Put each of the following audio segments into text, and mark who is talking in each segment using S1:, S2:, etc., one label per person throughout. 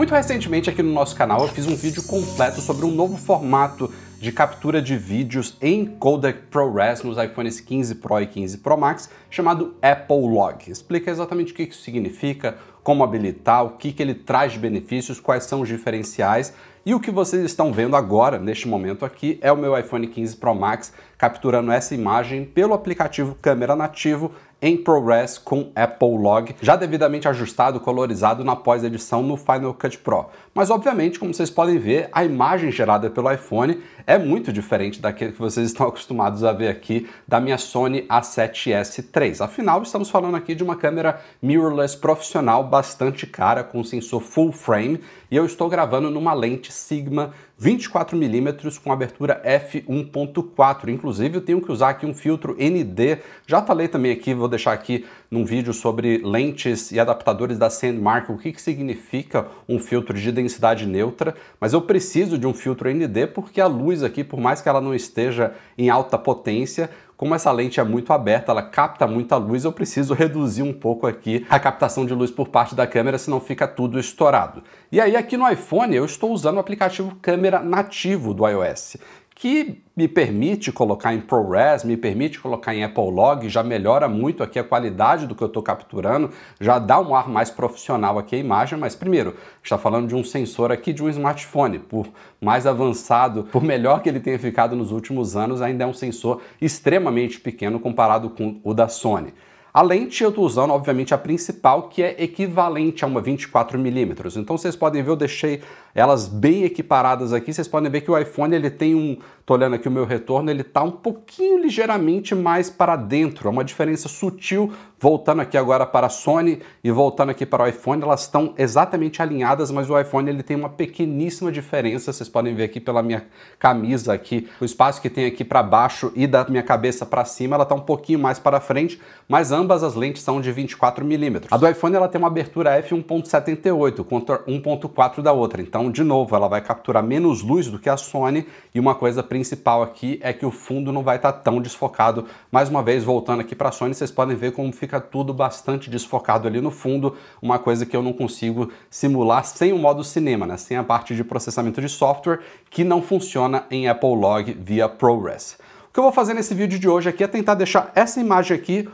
S1: Muito recentemente aqui no nosso canal eu fiz um vídeo completo sobre um novo formato de captura de vídeos em Codec ProRes nos iPhones 15 Pro e 15 Pro Max, chamado Apple Log. Explica exatamente o que isso significa, como habilitar, o que, que ele traz de benefícios, quais são os diferenciais. E o que vocês estão vendo agora, neste momento aqui, é o meu iPhone 15 Pro Max capturando essa imagem pelo aplicativo câmera nativo em ProRes com Apple Log, já devidamente ajustado, colorizado na pós-edição no Final Cut Pro. Mas obviamente, como vocês podem ver, a imagem gerada pelo iPhone é muito diferente daquele que vocês estão acostumados a ver aqui da minha Sony A7S III. Afinal, estamos falando aqui de uma câmera mirrorless profissional bastante cara com sensor full frame e eu estou gravando numa lente Sigma 24mm com abertura f1.4. Inclusive, eu tenho que usar aqui um filtro ND. Já falei também aqui, vou deixar aqui num vídeo sobre lentes e adaptadores da Sandmark, o que, que significa um filtro de densidade neutra, mas eu preciso de um filtro ND porque a luz aqui, por mais que ela não esteja em alta potência, como essa lente é muito aberta, ela capta muita luz, eu preciso reduzir um pouco aqui a captação de luz por parte da câmera, senão fica tudo estourado. E aí aqui no iPhone eu estou usando o aplicativo câmera nativo do iOS que me permite colocar em ProRes, me permite colocar em Apple Log, já melhora muito aqui a qualidade do que eu estou capturando, já dá um ar mais profissional aqui a imagem, mas primeiro, está falando de um sensor aqui de um smartphone, por mais avançado, por melhor que ele tenha ficado nos últimos anos, ainda é um sensor extremamente pequeno comparado com o da Sony. A lente eu estou usando, obviamente, a principal, que é equivalente a uma 24mm. Então vocês podem ver, eu deixei elas bem equiparadas aqui, vocês podem ver que o iPhone ele tem um, tô olhando aqui o meu retorno, ele tá um pouquinho ligeiramente mais para dentro, é uma diferença sutil, voltando aqui agora para a Sony e voltando aqui para o iPhone, elas estão exatamente alinhadas, mas o iPhone ele tem uma pequeníssima diferença, vocês podem ver aqui pela minha camisa aqui, o espaço que tem aqui para baixo e da minha cabeça para cima, ela tá um pouquinho mais para frente, mas ambas as lentes são de 24 milímetros. A do iPhone ela tem uma abertura f1.78 contra 1.4 da outra, então então, de novo, ela vai capturar menos luz do que a Sony e uma coisa principal aqui é que o fundo não vai estar tá tão desfocado. Mais uma vez, voltando aqui para a Sony, vocês podem ver como fica tudo bastante desfocado ali no fundo, uma coisa que eu não consigo simular sem o modo cinema, né? sem a parte de processamento de software que não funciona em Apple Log via ProRes. O que eu vou fazer nesse vídeo de hoje aqui é tentar deixar essa imagem aqui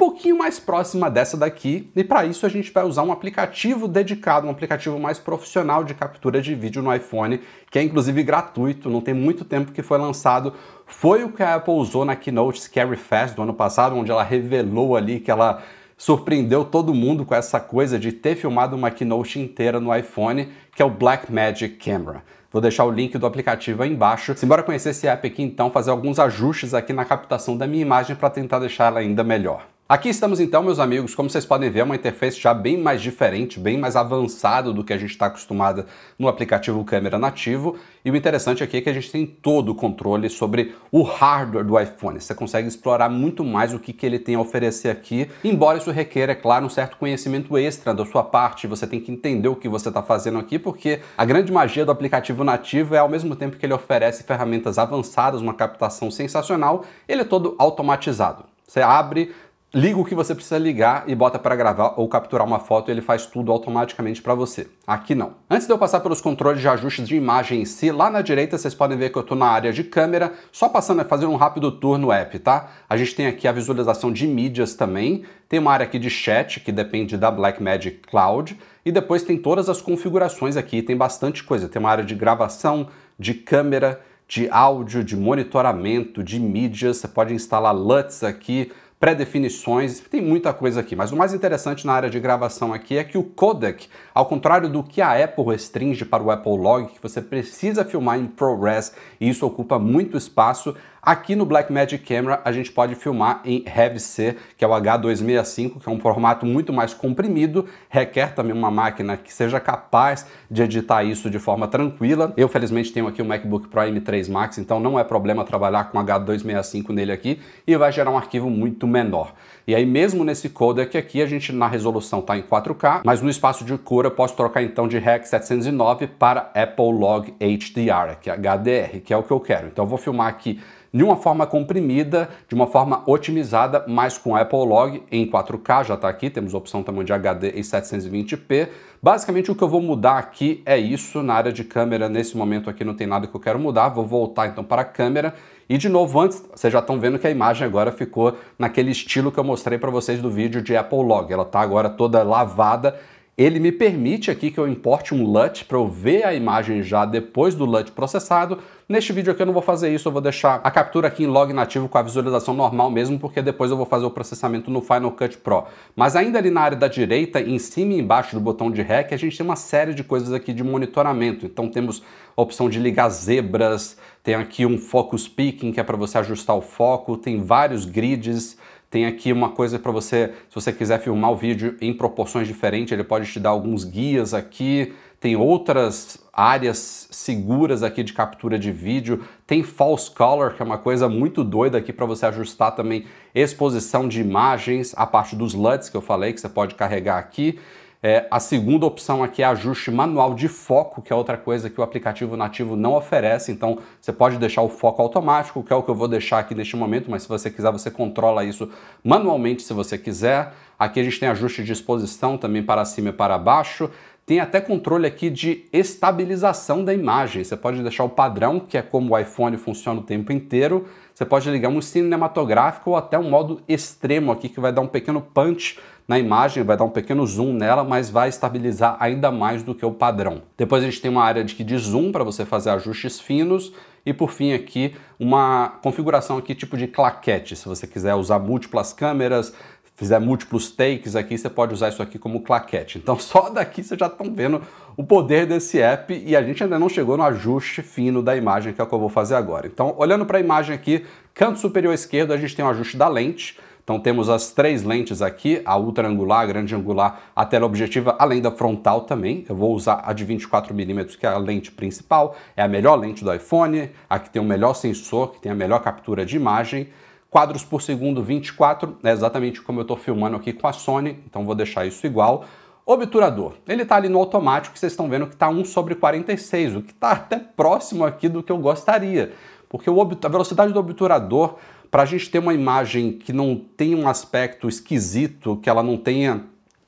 S1: pouquinho mais próxima dessa daqui, e para isso a gente vai usar um aplicativo dedicado, um aplicativo mais profissional de captura de vídeo no iPhone, que é inclusive gratuito, não tem muito tempo que foi lançado. Foi o que a Apple usou na Keynote Scary Fest do ano passado, onde ela revelou ali que ela surpreendeu todo mundo com essa coisa de ter filmado uma keynote inteira no iPhone, que é o Blackmagic Camera. Vou deixar o link do aplicativo aí embaixo. Simbora conhecer esse app aqui então, fazer alguns ajustes aqui na captação da minha imagem para tentar deixar ela ainda melhor. Aqui estamos então, meus amigos, como vocês podem ver, é uma interface já bem mais diferente, bem mais avançado do que a gente está acostumado no aplicativo câmera nativo. E o interessante aqui é que a gente tem todo o controle sobre o hardware do iPhone. Você consegue explorar muito mais o que, que ele tem a oferecer aqui, embora isso requer, é claro, um certo conhecimento extra da sua parte. Você tem que entender o que você está fazendo aqui, porque a grande magia do aplicativo nativo é ao mesmo tempo que ele oferece ferramentas avançadas, uma captação sensacional, ele é todo automatizado. Você abre, liga o que você precisa ligar e bota para gravar ou capturar uma foto e ele faz tudo automaticamente para você. Aqui não. Antes de eu passar pelos controles de ajustes de imagem em si, lá na direita vocês podem ver que eu estou na área de câmera, só passando a fazer um rápido tour no app, tá? A gente tem aqui a visualização de mídias também, tem uma área aqui de chat, que depende da Blackmagic Cloud, e depois tem todas as configurações aqui, tem bastante coisa. Tem uma área de gravação, de câmera, de áudio, de monitoramento, de mídias. Você pode instalar LUTs aqui, pré-definições, tem muita coisa aqui. Mas o mais interessante na área de gravação aqui é que o codec, ao contrário do que a Apple restringe para o Apple Log, que você precisa filmar em ProRes e isso ocupa muito espaço, Aqui no Blackmagic Camera a gente pode filmar em RevC, que é o H265, que é um formato muito mais comprimido, requer também uma máquina que seja capaz de editar isso de forma tranquila. Eu felizmente tenho aqui o um MacBook Pro M3 Max, então não é problema trabalhar com H265 nele aqui e vai gerar um arquivo muito menor. E aí mesmo nesse codec aqui, a gente na resolução está em 4K, mas no espaço de cor eu posso trocar então de REC 709 para Apple Log HDR, que é HDR, que é o que eu quero. Então eu vou filmar aqui de uma forma comprimida, de uma forma otimizada, mas com Apple Log em 4K, já está aqui, temos a opção também de HD em 720p. Basicamente o que eu vou mudar aqui é isso, na área de câmera, nesse momento aqui não tem nada que eu quero mudar, vou voltar então para a câmera e de novo, antes, vocês já estão vendo que a imagem agora ficou naquele estilo que eu mostrei para vocês do vídeo de Apple Log. Ela está agora toda lavada ele me permite aqui que eu importe um LUT para eu ver a imagem já depois do LUT processado. Neste vídeo aqui eu não vou fazer isso, eu vou deixar a captura aqui em log nativo com a visualização normal mesmo, porque depois eu vou fazer o processamento no Final Cut Pro. Mas ainda ali na área da direita, em cima e embaixo do botão de REC, a gente tem uma série de coisas aqui de monitoramento. Então temos a opção de ligar zebras, tem aqui um focus peaking que é para você ajustar o foco, tem vários grids, tem aqui uma coisa para você, se você quiser filmar o vídeo em proporções diferentes, ele pode te dar alguns guias aqui. Tem outras áreas seguras aqui de captura de vídeo. Tem false color, que é uma coisa muito doida aqui para você ajustar também exposição de imagens, a parte dos LUTs que eu falei, que você pode carregar aqui. É, a segunda opção aqui é ajuste manual de foco, que é outra coisa que o aplicativo nativo não oferece. Então, você pode deixar o foco automático, que é o que eu vou deixar aqui neste momento, mas se você quiser, você controla isso manualmente se você quiser. Aqui a gente tem ajuste de exposição também para cima e para baixo. Tem até controle aqui de estabilização da imagem. Você pode deixar o padrão, que é como o iPhone funciona o tempo inteiro. Você pode ligar um cinematográfico ou até um modo extremo aqui, que vai dar um pequeno punch na imagem, vai dar um pequeno zoom nela, mas vai estabilizar ainda mais do que o padrão. Depois a gente tem uma área de, de zoom para você fazer ajustes finos e por fim aqui uma configuração aqui tipo de claquete, se você quiser usar múltiplas câmeras, fizer múltiplos takes aqui, você pode usar isso aqui como claquete. Então só daqui vocês já estão vendo o poder desse app e a gente ainda não chegou no ajuste fino da imagem, que é o que eu vou fazer agora. Então olhando para a imagem aqui, canto superior esquerdo a gente tem o um ajuste da lente, então temos as três lentes aqui, a ultra angular, a grande angular, a teleobjetiva, além da frontal também. Eu vou usar a de 24mm, que é a lente principal, é a melhor lente do iPhone, a que tem o melhor sensor, que tem a melhor captura de imagem. Quadros por segundo 24, é exatamente como eu estou filmando aqui com a Sony, então vou deixar isso igual. Obturador, ele está ali no automático, vocês estão vendo que está 1 sobre 46, o que está até próximo aqui do que eu gostaria, porque a velocidade do obturador para a gente ter uma imagem que não tenha um aspecto esquisito, que ela não tenha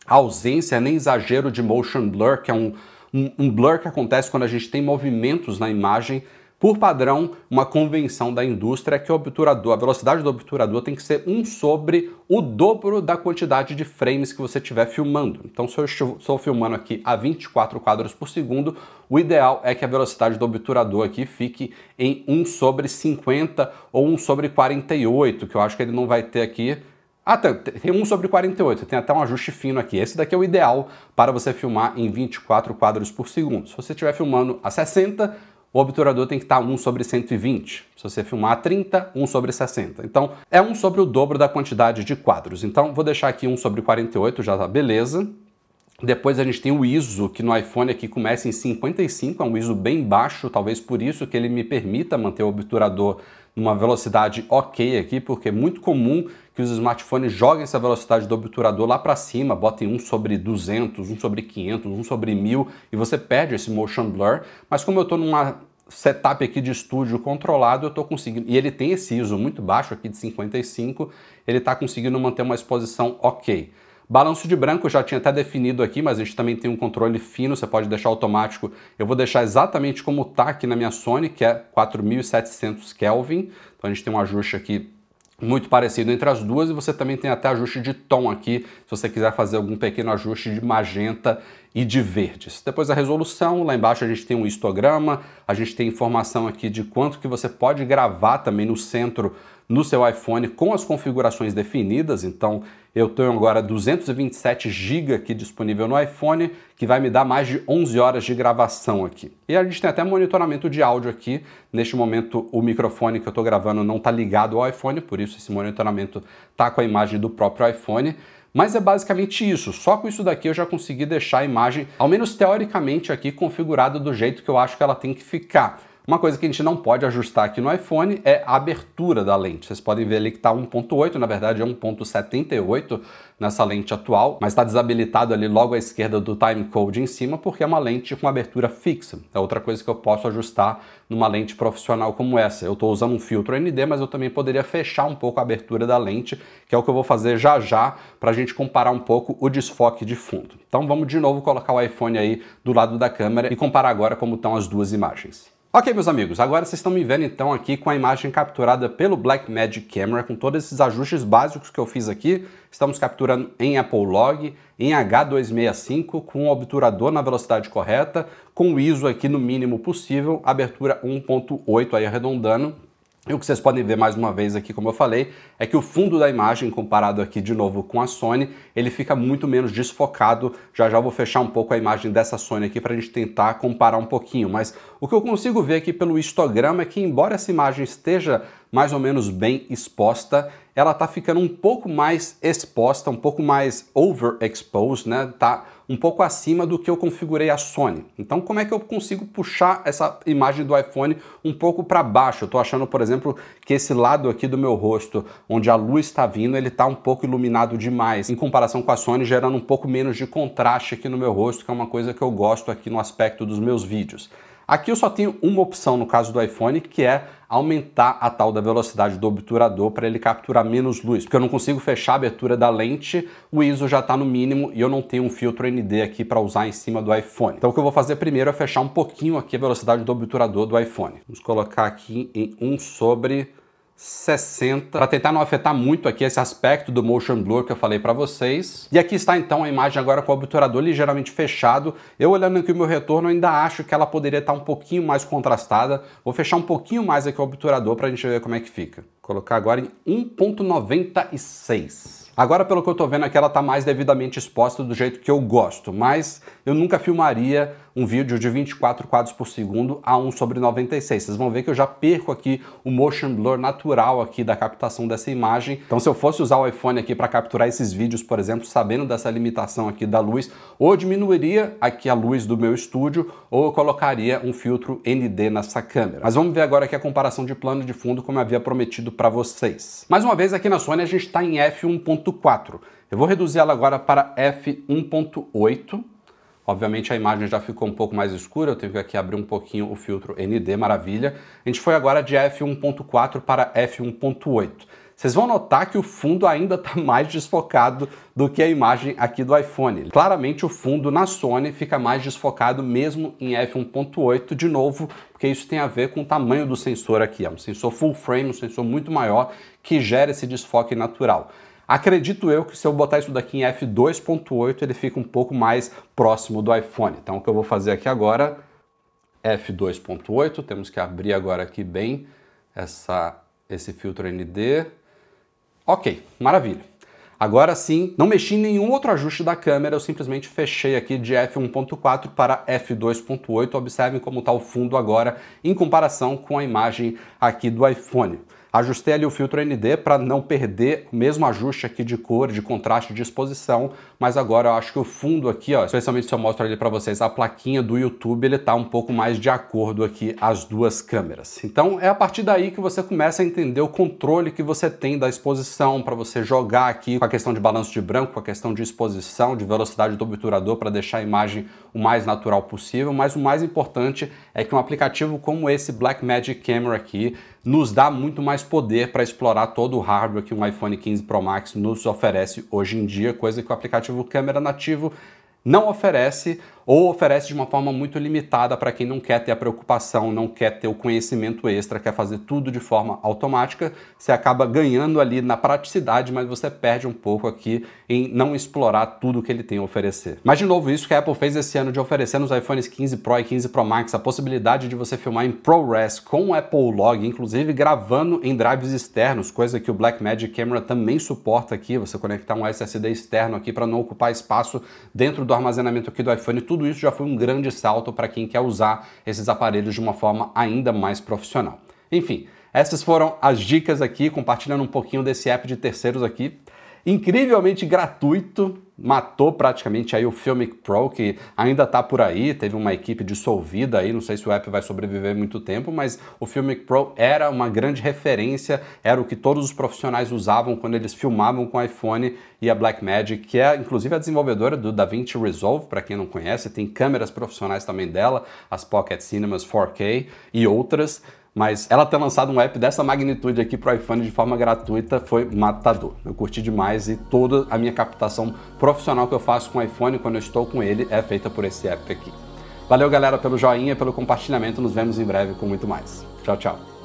S1: ausência nem exagero de motion blur, que é um, um, um blur que acontece quando a gente tem movimentos na imagem por padrão, uma convenção da indústria é que o obturador, a velocidade do obturador tem que ser 1 sobre o dobro da quantidade de frames que você estiver filmando. Então, se eu estou filmando aqui a 24 quadros por segundo, o ideal é que a velocidade do obturador aqui fique em 1 sobre 50 ou 1 sobre 48, que eu acho que ele não vai ter aqui. Ah, tá, tem, tem 1 sobre 48, tem até um ajuste fino aqui. Esse daqui é o ideal para você filmar em 24 quadros por segundo. Se você estiver filmando a 60, o obturador tem que estar 1 sobre 120. Se você filmar 30, 1 sobre 60. Então, é 1 sobre o dobro da quantidade de quadros. Então, vou deixar aqui 1 sobre 48, já tá beleza. Depois a gente tem o ISO, que no iPhone aqui começa em 55, é um ISO bem baixo, talvez por isso que ele me permita manter o obturador numa velocidade ok aqui, porque é muito comum que os smartphones joguem essa velocidade do obturador lá para cima, botem um sobre 200, um sobre 500, um sobre 1000 e você perde esse motion blur. Mas como eu estou numa setup aqui de estúdio controlado, eu estou conseguindo. E ele tem esse ISO muito baixo aqui de 55, ele está conseguindo manter uma exposição ok. Balanço de branco eu já tinha até definido aqui, mas a gente também tem um controle fino, você pode deixar automático. Eu vou deixar exatamente como está aqui na minha Sony, que é 4700 Kelvin. Então a gente tem um ajuste aqui muito parecido entre as duas e você também tem até ajuste de tom aqui, se você quiser fazer algum pequeno ajuste de magenta e de verdes. Depois a resolução, lá embaixo a gente tem um histograma, a gente tem informação aqui de quanto que você pode gravar também no centro no seu iPhone com as configurações definidas. Então, eu tenho agora 227 GB aqui disponível no iPhone, que vai me dar mais de 11 horas de gravação aqui. E a gente tem até monitoramento de áudio aqui. Neste momento, o microfone que eu estou gravando não está ligado ao iPhone, por isso esse monitoramento está com a imagem do próprio iPhone. Mas é basicamente isso, só com isso daqui eu já consegui deixar a imagem, ao menos teoricamente aqui, configurada do jeito que eu acho que ela tem que ficar. Uma coisa que a gente não pode ajustar aqui no iPhone é a abertura da lente. Vocês podem ver ali que está 1.8, na verdade é 1.78 nessa lente atual, mas está desabilitado ali logo à esquerda do timecode em cima porque é uma lente com abertura fixa. É outra coisa que eu posso ajustar numa lente profissional como essa. Eu estou usando um filtro ND, mas eu também poderia fechar um pouco a abertura da lente, que é o que eu vou fazer já já para a gente comparar um pouco o desfoque de fundo. Então vamos de novo colocar o iPhone aí do lado da câmera e comparar agora como estão as duas imagens. Ok, meus amigos, agora vocês estão me vendo então aqui com a imagem capturada pelo Blackmagic Camera, com todos esses ajustes básicos que eu fiz aqui. Estamos capturando em Apple Log, em H265, com o obturador na velocidade correta, com o ISO aqui no mínimo possível, abertura 1.8 aí arredondando, e o que vocês podem ver mais uma vez aqui, como eu falei, é que o fundo da imagem, comparado aqui de novo com a Sony, ele fica muito menos desfocado. Já já vou fechar um pouco a imagem dessa Sony aqui para a gente tentar comparar um pouquinho. Mas o que eu consigo ver aqui pelo histograma é que, embora essa imagem esteja mais ou menos bem exposta, ela está ficando um pouco mais exposta, um pouco mais overexposed, né? Tá um pouco acima do que eu configurei a Sony. Então, como é que eu consigo puxar essa imagem do iPhone um pouco para baixo? Eu estou achando, por exemplo, que esse lado aqui do meu rosto, onde a luz está vindo, ele está um pouco iluminado demais, em comparação com a Sony, gerando um pouco menos de contraste aqui no meu rosto, que é uma coisa que eu gosto aqui no aspecto dos meus vídeos. Aqui eu só tenho uma opção no caso do iPhone, que é aumentar a tal da velocidade do obturador para ele capturar menos luz, porque eu não consigo fechar a abertura da lente, o ISO já está no mínimo e eu não tenho um filtro ND aqui para usar em cima do iPhone. Então o que eu vou fazer primeiro é fechar um pouquinho aqui a velocidade do obturador do iPhone. Vamos colocar aqui em 1 sobre 60 para tentar não afetar muito aqui esse aspecto do motion blur que eu falei para vocês. E aqui está então a imagem agora com o obturador ligeiramente fechado. Eu olhando aqui o meu retorno ainda acho que ela poderia estar um pouquinho mais contrastada. Vou fechar um pouquinho mais aqui o obturador para a gente ver como é que fica. Vou colocar agora em 1.96. Agora, pelo que eu tô vendo aqui, ela tá mais devidamente exposta do jeito que eu gosto, mas eu nunca filmaria um vídeo de 24 quadros por segundo a 1 sobre 96. Vocês vão ver que eu já perco aqui o motion blur natural aqui da captação dessa imagem. Então se eu fosse usar o iPhone aqui para capturar esses vídeos, por exemplo, sabendo dessa limitação aqui da luz, ou diminuiria aqui a luz do meu estúdio, ou eu colocaria um filtro ND nessa câmera. Mas vamos ver agora aqui a comparação de plano de fundo como eu havia prometido para vocês. Mais uma vez aqui na Sony a gente está em f1.4. Eu vou reduzir ela agora para f1.8 Obviamente a imagem já ficou um pouco mais escura, eu tive aqui abrir um pouquinho o filtro ND, maravilha. A gente foi agora de f1.4 para f1.8. Vocês vão notar que o fundo ainda está mais desfocado do que a imagem aqui do iPhone. Claramente o fundo na Sony fica mais desfocado mesmo em f1.8, de novo, porque isso tem a ver com o tamanho do sensor aqui. É um sensor full frame, um sensor muito maior que gera esse desfoque natural. Acredito eu que se eu botar isso daqui em f2.8, ele fica um pouco mais próximo do iPhone. Então o que eu vou fazer aqui agora, f2.8, temos que abrir agora aqui bem essa, esse filtro ND. Ok, maravilha. Agora sim, não mexi em nenhum outro ajuste da câmera, eu simplesmente fechei aqui de f1.4 para f2.8. Observem como está o fundo agora em comparação com a imagem aqui do iPhone. Ajustei ali o filtro ND para não perder o mesmo ajuste aqui de cor, de contraste, de exposição, mas agora eu acho que o fundo aqui, ó, especialmente se eu mostro ali para vocês a plaquinha do YouTube, ele tá um pouco mais de acordo aqui as duas câmeras. Então é a partir daí que você começa a entender o controle que você tem da exposição para você jogar aqui com a questão de balanço de branco, com a questão de exposição, de velocidade do obturador para deixar a imagem o mais natural possível, mas o mais importante é que um aplicativo como esse Blackmagic Camera aqui nos dá muito mais poder para explorar todo o hardware que um iPhone 15 Pro Max nos oferece hoje em dia, coisa que o aplicativo câmera nativo não oferece ou oferece de uma forma muito limitada para quem não quer ter a preocupação, não quer ter o conhecimento extra, quer fazer tudo de forma automática. Você acaba ganhando ali na praticidade, mas você perde um pouco aqui em não explorar tudo que ele tem a oferecer. Mas de novo, isso que a Apple fez esse ano de oferecer nos iPhones 15 Pro e 15 Pro Max a possibilidade de você filmar em ProRes com o Apple Log, inclusive gravando em drives externos, coisa que o Blackmagic Camera também suporta aqui, você conectar um SSD externo aqui para não ocupar espaço dentro do armazenamento aqui do iPhone tudo isso já foi um grande salto para quem quer usar esses aparelhos de uma forma ainda mais profissional. Enfim, essas foram as dicas aqui, compartilhando um pouquinho desse app de terceiros aqui incrivelmente gratuito, matou praticamente aí o Filmic Pro, que ainda tá por aí, teve uma equipe dissolvida aí, não sei se o app vai sobreviver muito tempo, mas o Filmic Pro era uma grande referência, era o que todos os profissionais usavam quando eles filmavam com o iPhone e a Blackmagic, que é inclusive a desenvolvedora do DaVinci Resolve, para quem não conhece, tem câmeras profissionais também dela, as Pocket Cinemas 4K e outras. Mas ela ter lançado um app dessa magnitude aqui para o iPhone de forma gratuita foi matador. Eu curti demais e toda a minha captação profissional que eu faço com o iPhone quando eu estou com ele é feita por esse app aqui. Valeu, galera, pelo joinha, pelo compartilhamento. Nos vemos em breve com muito mais. Tchau, tchau.